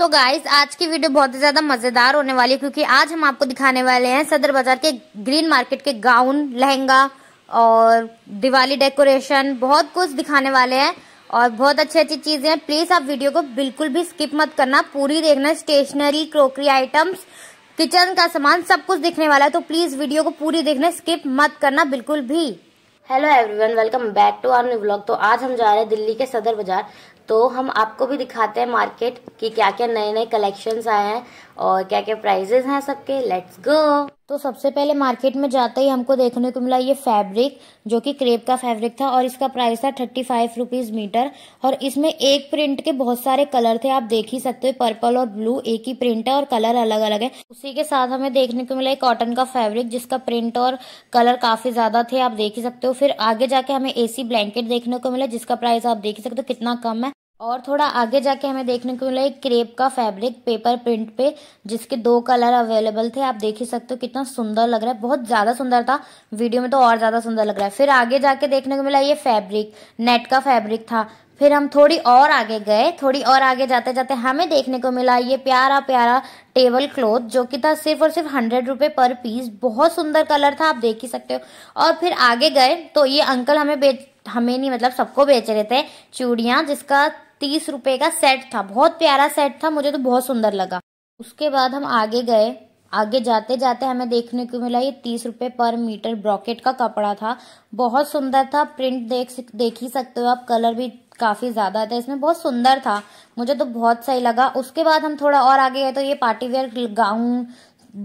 सो so guys आज की video बहुत ही ज़्यादा मज़ेदार होने वाली है क्योंकि आज हम आपको दिखाने वाले हैं सदर बाज़ार के ग्रीन मार्केट के गाउन लहंगा और दिवाली डेकोरेशन बहुत कुछ दिखाने वाले हैं और बहुत अच्छी अच्छी चीज़ें हैं प्लीज़ आप वीडियो को बिल्कुल भी स्किप मत करना पूरी देखना स्टेशनरी क्रोकरी आइटम्स किचन का सामान सब कुछ दिखने वाला है तो प्लीज़ वीडियो को पूरी देखना स्किप मत करना बिल्कुल भी hello everyone welcome back to our new blog तो आज हम जा रहे हैं दिल्ली के सदर बाज़ार तो हम आपको भी दिखाते हैं मार्केट कि क्या क्या नए नए कलेक्शंस आए हैं और क्या क्या प्राइजेज हैं सबके लेट्स गो तो सबसे पहले मार्केट में जाते ही हमको देखने को मिला ये फैब्रिक जो कि क्रेप का फैब्रिक था और इसका प्राइस था थर्टी फाइव रुपीज़ मीटर और इसमें एक प्रिंट के बहुत सारे कलर थे आप देख ही सकते हो पर्पल और ब्लू एक ही प्रिंट है और कलर अलग अलग है उसी के साथ हमें देखने को मिला एक कॉटन का फैब्रिक जिसका प्रिंट और कलर काफ़ी ज़्यादा थे आप देख ही सकते हो फिर आगे जाके हमें ए ब्लैंकेट देखने को मिला जिसका प्राइस आप देख ही सकते हो कितना कम है और थोड़ा आगे जाके हमें देखने को मिला एक क्रेप का फैब्रिक पेपर प्रिंट पे जिसके दो कलर अवेलेबल थे आप देख ही सकते हो कितना सुंदर लग रहा है बहुत ज़्यादा सुंदर था वीडियो में तो और ज़्यादा सुंदर लग रहा है फिर आगे जाके देखने को मिला ये फैब्रिक नेट का फैब्रिक था फिर हम थोड़ी और आगे गए थोड़ी और आगे जाते जाते हमें देखने को मिला ये प्यारा प्यारा टेबल क्लॉथ जो कि था सिर्फ और सिर्फ हंड्रेड रुपये पर पीस बहुत सुंदर कलर था आप देख ही सकते हो और फिर आगे गए तो ये अंकल हमें बेच हमें नहीं मतलब सबको बेच रहे थे चूड़िया जिसका तीस रुपए का सेट था बहुत प्यारा सेट था मुझे तो बहुत सुंदर लगा उसके बाद हम आगे गए आगे जाते जाते हमें देखने को मिला ये तीस रुपए पर मीटर ब्रॉकेट का कपड़ा था बहुत सुंदर था प्रिंट देख देख ही सकते हो आप कलर भी काफी ज्यादा था इसमें बहुत सुंदर था मुझे तो बहुत सही लगा उसके बाद हम थोड़ा और आगे गए तो ये पार्टी वेयर गाउन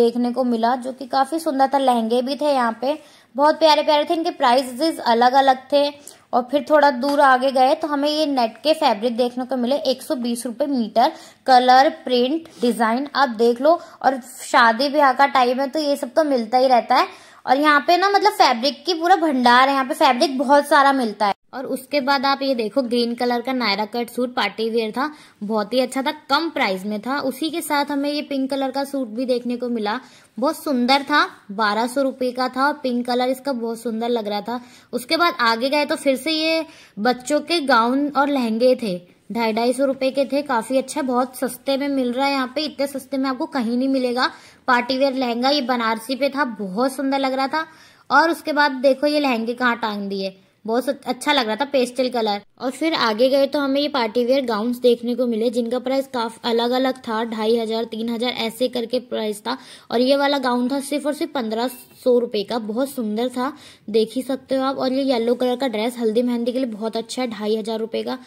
देखने को मिला जो कि काफी सुंदर था लहंगे भी थे यहाँ पे बहुत प्यारे प्यारे थे इनके प्राइजेस अलग अलग थे और फिर थोड़ा दूर आगे गए तो हमें ये नेट के फैब्रिक देखने को मिले एक रुपए मीटर कलर प्रिंट डिजाइन आप देख लो और शादी ब्याह का टाइम है तो ये सब तो मिलता ही रहता है और यहाँ पे ना मतलब फैब्रिक की पूरा भंडार है यहाँ पे फैब्रिक बहुत सारा मिलता है और उसके बाद आप ये देखो ग्रीन कलर का Naira cut suit party wear था बहुत ही अच्छा था कम प्राइस में था उसी के साथ हमें ये पिंक कलर का सूट भी देखने को मिला बहुत सुंदर था बारह सौ रुपये का था पिंक कलर इसका बहुत सुंदर लग रहा था उसके बाद आगे गए तो फिर से ये बच्चों के गाउन और लहंगे थे ढाई ढाई सौ रुपए के थे काफी अच्छा बहुत सस्ते में मिल रहा है यहाँ पे इतने सस्ते में आपको कहीं नहीं मिलेगा पार्टी वेयर लहंगा ये बनारसी पे था बहुत सुंदर लग रहा था और उसके बाद देखो ये लहंगे कहाँ टांग दिए बहुत अच्छा लग रहा था पेस्टल कलर और फिर आगे गए तो हमें ये पार्टी वेयर गाउन देखने को मिले जिनका प्राइस काफी अलग अलग था ढाई हजार तीन हजार ऐसे करके प्राइस था और ये वाला गाउन था सिर्फ और सिर्फ पंद्रह सौ रुपए का बहुत सुंदर था देख ही सकते हो आप और ये येलो कलर का ड्रेस हल्दी मेहंदी के लिए बहुत अच्छा है ढाई हजार रुपए का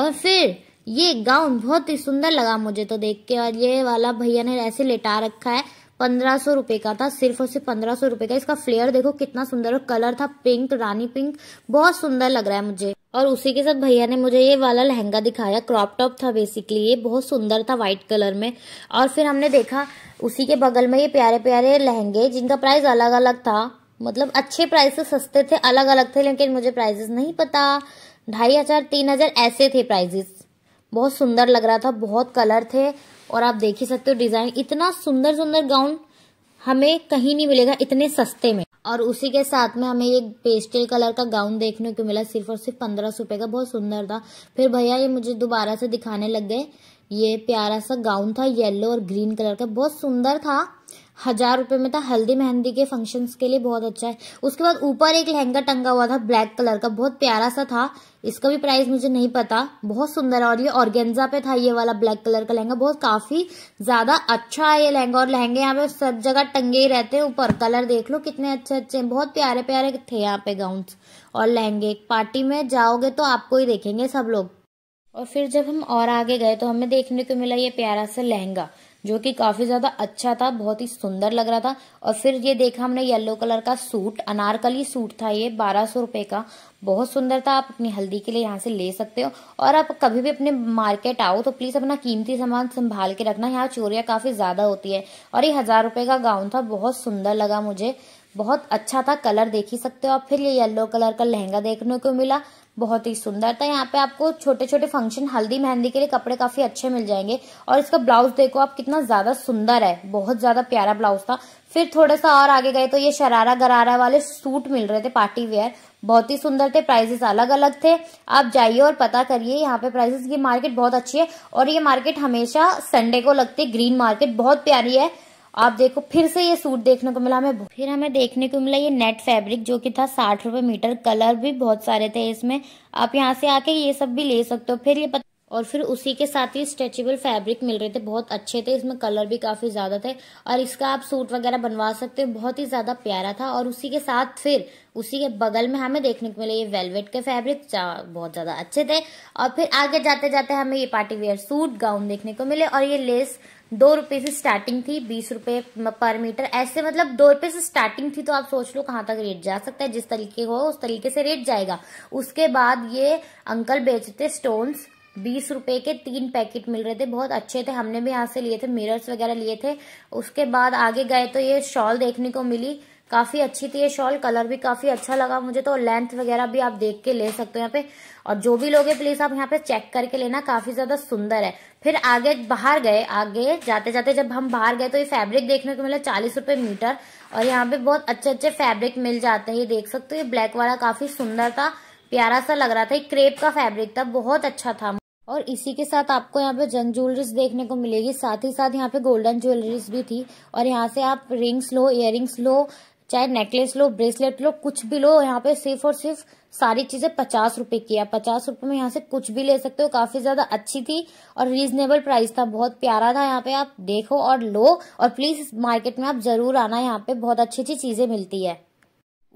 और फिर ये गाउन बहुत ही सुंदर लगा मुझे तो देख के और ये वाला भैया ने ऐसे लेटा रखा है पंद्रह सौ रुपये का था सिर्फ और सिर्फ पंद्रह सौ रुपये का इसका फ्लेयर देखो कितना सुंदर और कलर था पिंक रानी पिंक बहुत सुंदर लग रहा है मुझे और उसी के साथ भैया ने मुझे ये वाला लहंगा दिखाया क्रॉप टॉप था बेसिकली ये बहुत सुंदर था व्हाइट कलर में और फिर हमने देखा उसी के बगल में ये प्यारे प्यारे लहंगे जिनका प्राइस अलग अलग था मतलब अच्छे प्राइस सस्ते थे अलग अलग थे लेकिन मुझे प्राइजेस नहीं पता ढाई हजार तीन हजार ऐसे थे प्राइजेस बहुत सुंदर लग रहा था बहुत कलर थे और आप देख ही सकते हो डिजाइन इतना सुंदर सुंदर गाउन हमें कहीं नहीं मिलेगा इतने सस्ते में और उसी के साथ में हमें ये पेस्टल कलर का गाउन देखने को मिला सिर्फ और सिर्फ पंद्रह सौ रुपये का बहुत सुंदर था फिर भैया ये मुझे दोबारा से दिखाने लग गए ये प्यारा सा गाउन था येलो और ग्रीन कलर का बहुत सुंदर था हजार रुपए में था हल्दी मेहंदी के फंक्शंस के लिए बहुत अच्छा है उसके बाद ऊपर एक लहंगा टंगा हुआ था ब्लैक कलर का बहुत प्यारा सा था इसका भी प्राइस मुझे नहीं पता बहुत सुंदर और ये ऑर्गेन्जा पे था ये वाला ब्लैक कलर का लहंगा बहुत काफी ज्यादा अच्छा है ये लहंगा और लहंगे यहाँ पे सब जगह टंगे ही रहते हैं ऊपर कलर देख लो कितने अच्छे अच्छे हैं बहुत प्यारे प्यारे थे यहाँ पे गाउन और लहंगे पार्टी में जाओगे तो आपको ही देखेंगे सब लोग और फिर जब हम और आगे गए तो हमें देखने को मिला ये प्यारा सा लहंगा जो कि काफ़ी ज़्यादा अच्छा था बहुत ही सुंदर लग रहा था और फिर ये देखा हमने येलो कलर का सूट अनारकली सूट था ये बारह सौ रुपये का बहुत सुंदर था आप अपनी हल्दी के लिए यहाँ से ले सकते हो और आप कभी भी अपने मार्केट आओ तो प्लीज़ अपना कीमती सामान संभाल के रखना यहाँ चोरिया काफ़ी ज़्यादा होती है और ये हज़ार रुपये का गाउन था बहुत सुंदर लगा मुझे बहुत अच्छा था कलर देख ही सकते हो आप फिर ये येलो कलर का लहंगा देखने को मिला बहुत ही सुंदर था यहाँ पे आपको छोटे छोटे फंक्शन हल्दी मेहंदी के लिए कपड़े काफी अच्छे मिल जाएंगे और इसका ब्लाउज देखो आप कितना ज्यादा सुंदर है बहुत ज्यादा प्यारा ब्लाउज था फिर थोड़ा सा और आगे गए तो ये शरारा गरारा वाले सूट मिल रहे थे पार्टी वेयर बहुत ही सुंदर थे प्राइजेस अलग अलग थे आप जाइए और पता करिए यहाँ पे प्राइजेस की मार्केट बहुत अच्छी है और ये मार्केट हमेशा संडे को लगती है ग्रीन मार्केट बहुत प्यारी है आप देखो फिर से ये सूट देखने को मिला हमें फिर हमें देखने को मिला ये नेट फैब्रिक जो कि था साठ रुपए मीटर कलर भी बहुत सारे थे इसमें आप यहाँ से आके ये सब भी ले सकते हो फिर ये पत... और फिर उसी के साथ ही स्ट्रेचेबल फैब्रिक मिल रहे थे बहुत अच्छे थे इसमें कलर भी काफ़ी ज़्यादा थे और इसका आप सूट वगैरह बनवा सकते हो बहुत ही ज़्यादा प्यारा था और उसी के साथ फिर उसी के बगल में हमें देखने को मिले ये वेलवेट के फैब्रिक बहुत ज़्यादा अच्छे थे और फिर आगे जाते जाते हमें ये पार्टी वेयर सूट गाउन देखने को मिले और ये लेस दो रुपए से स्टार्टिंग थी बीस रुपए पर मीटर ऐसे मतलब दो रुपए से स्टार्टिंग थी तो आप सोच लो कहाँ तक रेट जा सकता है जिस तरीके हो उस तरीके से रेट जाएगा उसके बाद ये अंकल बेचते स्टोन्स बीस रुपए के तीन पैकेट मिल रहे थे बहुत अच्छे थे हमने भी यहाँ से लिए थे मिरर्स वगैरह लिए थे उसके बाद आगे गए तो ये शॉल देखने को मिली काफ़ी अच्छी थी ये शॉल कलर भी काफ़ी अच्छा लगा मुझे तो लेंथ वगैरह भी आप देख के ले सकते हो यहाँ पे और जो भी लोग है प्लीज़ आप यहाँ पे चेक करके लेना काफ़ी ज़्यादा सुंदर है फिर आगे बाहर गए आगे जाते जाते जब हम बाहर गए तो ये फैब्रिक देखने को मिला चालीस रुपए मीटर और यहाँ पे बहुत अच्छे अच्छे फैब्रिक मिल जाते हैं ये देख सकते हो ये ब्लैक वाला काफ़ी सुंदर था प्यारा सा लग रहा था ये क्रेप का फैब्रिक था बहुत अच्छा था और इसी के साथ आपको यहाँ पे जंग ज्वेलरीज देखने को मिलेगी साथ ही साथ यहाँ पे गोल्डन ज्वेलरीज भी थी और यहाँ से आप रिंग्स लो इयर लो चाहे नेकलेस लो ब्रेसलेट लो कुछ भी लो यहाँ पे सिर्फ और सिर्फ सारी चीजें पचास रुपए की है पचास रुपए में यहाँ से कुछ भी ले सकते हो काफी ज्यादा अच्छी थी और रीजनेबल प्राइस था बहुत प्यारा था यहाँ पे आप देखो और लो और प्लीज मार्केट में आप जरूर आना यहाँ पे बहुत अच्छी अच्छी चीजें मिलती है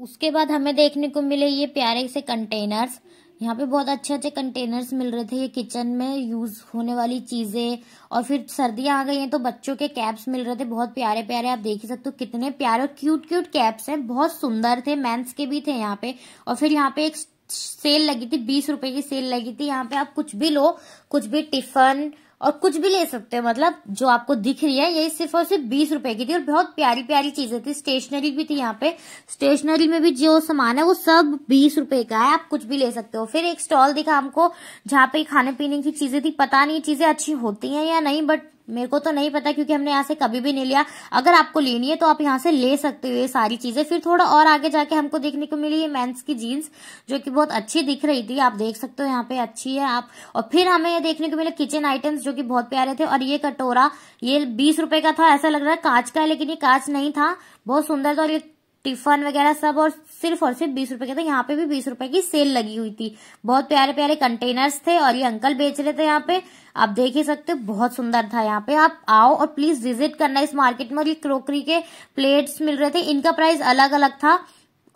उसके बाद हमें देखने को मिले ये प्यारे से कंटेनर्स यहाँ पे बहुत अच्छे अच्छे कंटेनर्स मिल रहे थे ये किचन में यूज होने वाली चीजें और फिर सर्दियां आ गई हैं तो बच्चों के कैप्स मिल रहे थे बहुत प्यारे प्यारे आप देख ही सकते हो कितने प्यारे और क्यूट क्यूट कैप्स हैं बहुत सुंदर थे मेंस के भी थे यहाँ पे और फिर यहाँ पे एक सेल लगी थी बीस रुपए की सेल लगी थी यहाँ पे आप कुछ भी लो कुछ भी टिफन और कुछ भी ले सकते हो मतलब जो आपको दिख रही है ये सिर्फ और सिर्फ बीस रुपए की थी और बहुत प्यारी प्यारी चीजें थी स्टेशनरी भी थी यहाँ पे स्टेशनरी में भी जो सामान है वो सब बीस रुपए का है आप कुछ भी ले सकते हो फिर एक स्टॉल दिखा हमको जहाँ पे खाने पीने की चीजें थी पता नहीं चीजें अच्छी होती हैं या नहीं बट मेरे को तो नहीं पता क्योंकि हमने यहाँ से कभी भी नहीं लिया अगर आपको लेनी है तो आप यहाँ से ले सकते हो ये सारी चीजें फिर थोड़ा और आगे जाके हमको देखने को मिली ये मेंस की जीन्स जो कि बहुत अच्छी दिख रही थी आप देख सकते हो यहाँ पे अच्छी है आप और फिर हमें ये देखने को मिला किचन आइटम्स जो की बहुत प्यारे थे और ये कटोरा ये बीस रुपए का था ऐसा लग रहा है कांच का है लेकिन ये कांच नहीं था बहुत सुंदर था और ये टिफन वगैरह सब और सिर्फ और सिर्फ बीस रुपए के थे यहाँ पे भी बीस रुपए की सेल लगी हुई थी बहुत प्यारे प्यारे कंटेनर्स थे और ये अंकल बेच रहे थे यहाँ पे आप देख ही सकते हो बहुत सुंदर था यहाँ पे आप आओ और प्लीज विजिट करना इस मार्केट में और ये क्रोकरी के प्लेट्स मिल रहे थे इनका प्राइस अलग अलग था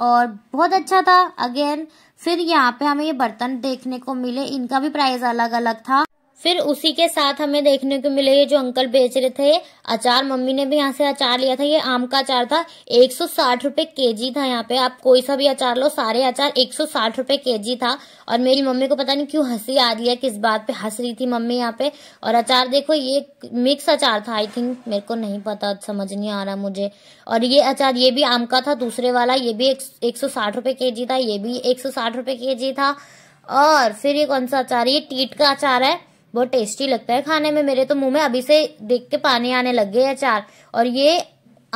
और बहुत अच्छा था अगेन फिर यहाँ पे हमें ये बर्तन देखने को मिले इनका भी प्राइस अलग अलग था फिर उसी के साथ हमें देखने को मिले ये जो अंकल बेच रहे थे अचार मम्मी ने भी यहाँ से अचार लिया था ये आम का अचार था 160 रुपए केजी था यहाँ पे आप कोई सा भी अचार लो सारे अचार 160 रुपए केजी था और मेरी मम्मी को पता नहीं क्यों हंसी आ रही है किस बात पे हंस रही थी मम्मी यहाँ पे और अचार देखो ये मिक्स अचार था आई थिंक मेरे को नहीं पता समझ नहीं आ रहा मुझे और ये अचार ये भी आम का था दूसरे वाला ये भी एक सौ जी था ये भी एक सौ जी था और फिर ये कौन सा अचार ये टीट का अचार है बहुत टेस्टी लगता है खाने में मेरे तो मुंह में अभी से देख के पानी आने लग गए अचार और ये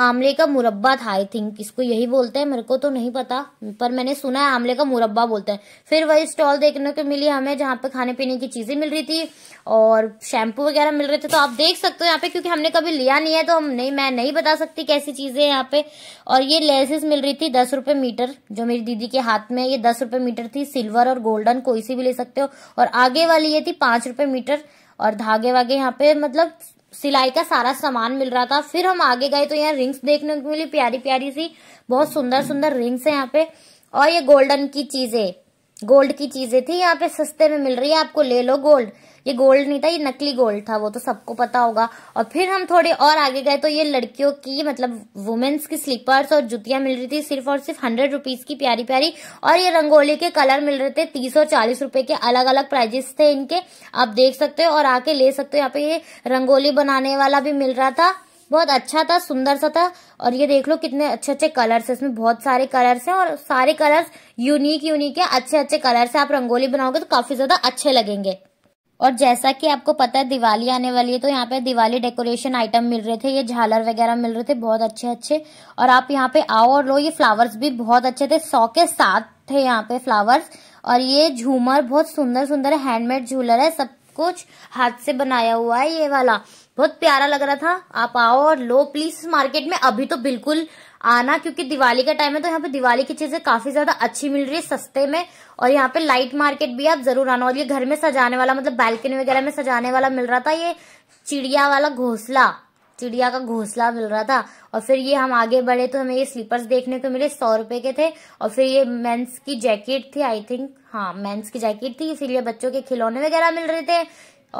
आमले का मुरब्बा था आई थिंक इसको यही बोलते हैं मेरे को तो नहीं पता पर मैंने सुना है आमले का मुरब्बा बोलते हैं फिर वही स्टॉल देखने को मिली हमें जहाँ पे खाने पीने की चीजें मिल रही थी और शैम्पू वगैरह मिल रहे थे तो आप देख सकते हो यहाँ पे क्योंकि हमने कभी लिया नहीं है तो हम नहीं मैं नहीं बता सकती कैसी चीजें यहाँ पे और ये लेसेस मिल रही थी दस रुपए मीटर जो मेरी दीदी के हाथ में ये दस रुपए मीटर थी सिल्वर और गोल्डन कोई सी भी ले सकते हो और आगे वाली ये थी पांच रुपए मीटर और धागे वागे यहाँ पे मतलब सिलाई का सारा सामान मिल रहा था फिर हम आगे गए तो यहाँ रिंग्स देखने को मिली प्यारी प्यारी सी बहुत सुंदर सुंदर रिंग्स है यहाँ पे और ये गोल्डन की चीजें गोल्ड की चीजें थी यहाँ पे सस्ते में मिल रही है आपको ले लो गोल्ड ये गोल्ड नहीं था ये नकली गोल्ड था वो तो सबको पता होगा और फिर हम थोड़े और आगे गए तो ये लड़कियों की मतलब वुमेन्स की स्लीपर्स और जुतियां मिल रही थी सिर्फ और सिर्फ हंड्रेड रुपीज की प्यारी प्यारी और ये रंगोली के कलर मिल रहे थे तीस और चालीस रुपए के अलग अलग प्राइजेस थे इनके आप देख सकते हो और आके ले सकते हो यहाँ पे ये रंगोली बनाने वाला भी मिल रहा था बहुत अच्छा था सुंदर सा था और ये देख लो कितने अच्छे अच्छे कलर्स है इसमें बहुत सारे कलर्स हैं और सारे कलर्स यूनिक यूनिक है अच्छे अच्छे कलर है आप रंगोली बनाओगे तो काफी ज्यादा अच्छे लगेंगे और जैसा कि आपको पता है दिवाली आने वाली है तो यहाँ पे दिवाली डेकोरेशन आइटम मिल रहे थे ये झालर वगैरह मिल रहे थे बहुत अच्छे अच्छे और आप यहाँ पे आओ और लो ये फ्लावर्स भी बहुत अच्छे थे सौ के साथ थे यहाँ पे फ्लावर्स और ये झूमर बहुत सुंदर सुंदर हैंडमेड झूलर है सब कुछ हाथ से बनाया हुआ है ये वाला बहुत प्यारा लग रहा था आप आओ और लो प्लीज मार्केट में अभी तो बिल्कुल आना क्योंकि दिवाली का टाइम है तो यहाँ पे दिवाली की चीजें काफी ज्यादा अच्छी मिल रही है सस्ते में और यहाँ पे लाइट मार्केट भी आप जरूर आना और ये घर में सजाने वाला मतलब बैल्कनी वगैरह में सजाने वाला मिल रहा था ये चिड़िया वाला घोसला चिड़िया का घोसला मिल रहा था और फिर ये हम आगे बढ़े तो हमें ये स्लीपर्स देखने को मिले सौ रुपए के थे और फिर ये मेंस की जैकेट थी आई थिंक हाँ मेंस की जैकेट थी फिर ये बच्चों के खिलौने वगैरह मिल रहे थे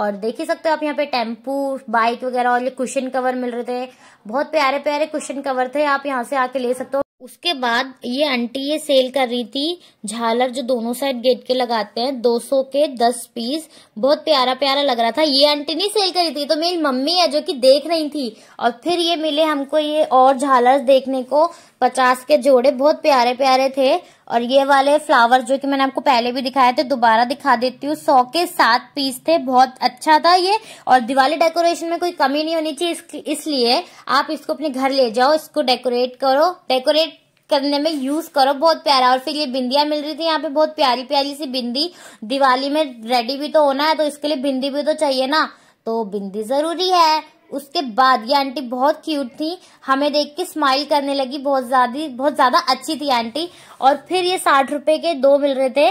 और देख ही सकते हो आप यहाँ पे टेम्पू बाइक वगैरह और ये कुशन कवर मिल रहे थे बहुत प्यारे प्यारे कुशन कवर थे आप यहाँ से आके ले सकते हो उसके बाद ये आंटी ये सेल कर रही थी झालर जो दोनों साइड गेट के लगाते हैं 200 के 10 पीस बहुत प्यारा प्यारा लग रहा था ये आंटी नहीं सेल करी थी तो मेरी मम्मी है जो कि देख रही थी और फिर ये मिले हमको ये और झालर देखने को पचास के जोड़े बहुत प्यारे प्यारे थे और ये वाले फ्लावर जो कि मैंने आपको पहले भी दिखाए थे दोबारा दिखा देती हूँ सौ के सात पीस थे बहुत अच्छा था ये और दिवाली डेकोरेशन में कोई कमी नहीं होनी चाहिए इसलिए आप इसको अपने घर ले जाओ इसको डेकोरेट करो डेकोरेट करने में यूज करो बहुत प्यारा और फिर ये बिंदिया मिल रही थी यहाँ पे बहुत प्यारी प्यारी सी बिंदी दिवाली में रेडी भी तो होना है तो इसके लिए बिंदी भी तो चाहिए ना तो बिंदी जरूरी है उसके बाद ये आंटी बहुत क्यूट थी हमें देख के स्माइल करने लगी बहुत ज्यादा बहुत ज्यादा अच्छी थी आंटी और फिर ये साठ रुपए के दो मिल रहे थे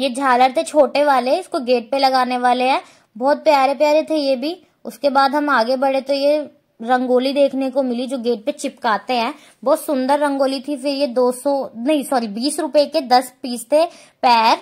ये झालर थे छोटे वाले इसको गेट पे लगाने वाले हैं बहुत प्यारे प्यारे थे ये भी उसके बाद हम आगे बढ़े तो ये रंगोली देखने को मिली जो गेट पे चिपकाते हैं बहुत सुंदर रंगोली थी फिर ये 200 नहीं सॉरी 20 रुपए के 10 पीस थे पैर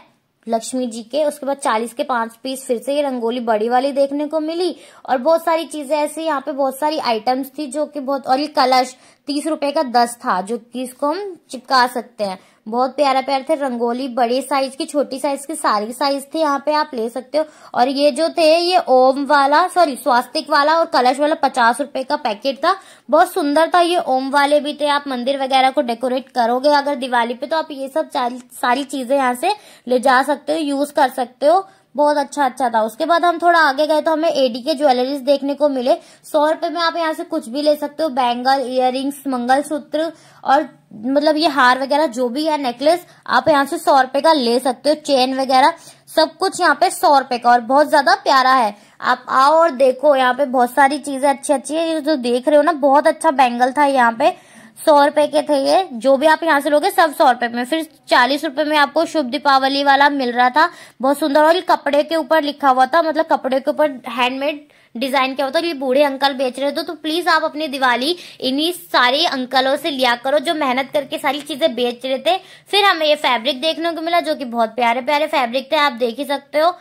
लक्ष्मी जी के उसके बाद चालीस के पांच पीस फिर से ये रंगोली बड़ी वाली देखने को मिली और बहुत सारी चीजें ऐसी यहाँ पे बहुत सारी आइटम्स थी जो कि बहुत और ये कलश तीस रुपए का दस था जो कि इसको हम चिपका सकते हैं बहुत प्यारा प्यारा थे रंगोली बड़े साइज की छोटी साइज की सारी साइज थे यहाँ पे आप ले सकते हो और ये जो थे ये ओम वाला सॉरी स्वास्तिक वाला और कलश वाला पचास रुपए का पैकेट था बहुत सुंदर था ये ओम वाले भी थे आप मंदिर वगैरह को डेकोरेट करोगे अगर दिवाली पे तो आप ये सब सारी चीजें यहाँ से ले जा सकते हो यूज कर सकते हो बहुत अच्छा अच्छा था उसके बाद हम थोड़ा आगे गए तो हमें एडी के ज्वेलरीज देखने को मिले सौ रुपए में आप यहाँ से कुछ भी ले सकते हो बैंगल इयर मंगलसूत्र और मतलब ये हार वगैरह जो भी है नेकलेस आप यहाँ से सौ रुपए का ले सकते हो चेन वगैरह सब कुछ यहाँ पे सौ रुपए का और बहुत ज्यादा प्यारा है आप आओ और देखो यहाँ पे बहुत सारी चीजें अच्छी अच्छी है जो देख रहे हो ना बहुत अच्छा बैंगल था यहाँ पे सौ रुपए के थे ये जो भी आप यहाँ से लोगे सब सौ रुपए में फिर चालीस रुपए में आपको शुभ दीपावली वाला मिल रहा था बहुत सुंदर और ये कपड़े के ऊपर लिखा हुआ था मतलब कपड़े के ऊपर हैंडमेड डिजाइन क्या होता है ये बूढ़े अंकल बेच रहे थे तो प्लीज आप अपनी दिवाली इन्हीं सारे अंकलों से लिया करो जो मेहनत करके सारी चीजें बेच रहे थे फिर हमें ये फैब्रिक देखने को मिला जो कि बहुत प्यारे प्यारे फैब्रिक थे आप देख ही सकते हो